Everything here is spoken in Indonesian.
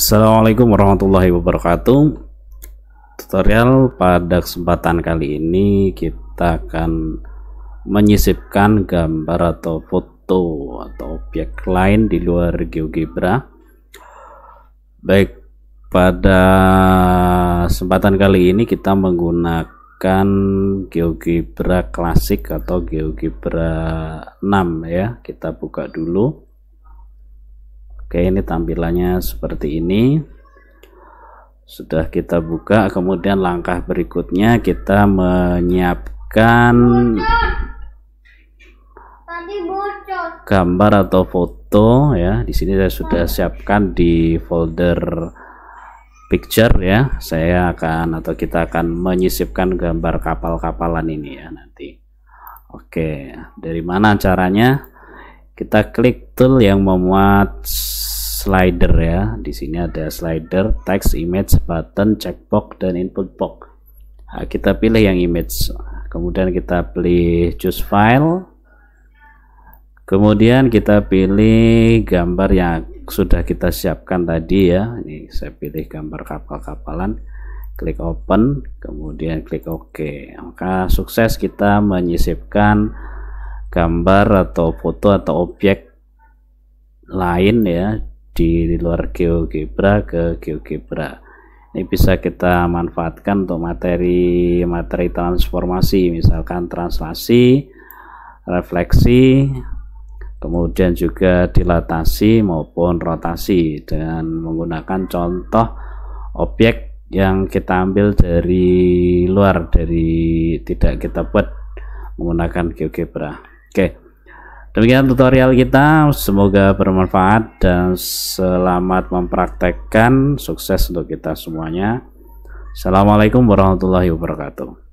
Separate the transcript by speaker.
Speaker 1: Assalamualaikum warahmatullahi wabarakatuh tutorial pada kesempatan kali ini kita akan menyisipkan gambar atau foto atau objek lain di luar GeoGebra baik pada kesempatan kali ini kita menggunakan GeoGebra klasik atau GeoGebra 6 ya kita buka dulu Oke, ini tampilannya seperti ini. Sudah kita buka, kemudian langkah berikutnya kita menyiapkan gambar atau foto ya. Di sini saya sudah siapkan di folder picture ya. Saya akan atau kita akan menyisipkan gambar kapal-kapalan ini ya nanti. Oke, dari mana caranya? Kita klik tool yang memuat slider ya. Di sini ada slider text, image, button, checkbox dan input box. Nah, kita pilih yang image. Kemudian kita pilih choose file. Kemudian kita pilih gambar yang sudah kita siapkan tadi ya. Ini saya pilih gambar kapal-kapalan. Klik open, kemudian klik OK. Maka sukses kita menyisipkan gambar atau foto atau objek lain ya di, luar GeoGebra ke GeoGebra ini bisa kita manfaatkan untuk materi materi transformasi misalkan translasi refleksi kemudian juga dilatasi maupun rotasi dengan menggunakan contoh objek yang kita ambil dari luar dari tidak kita buat menggunakan GeoGebra oke okay. Demikian tutorial kita, semoga bermanfaat dan selamat mempraktekkan. Sukses untuk kita semuanya. Assalamualaikum warahmatullahi wabarakatuh.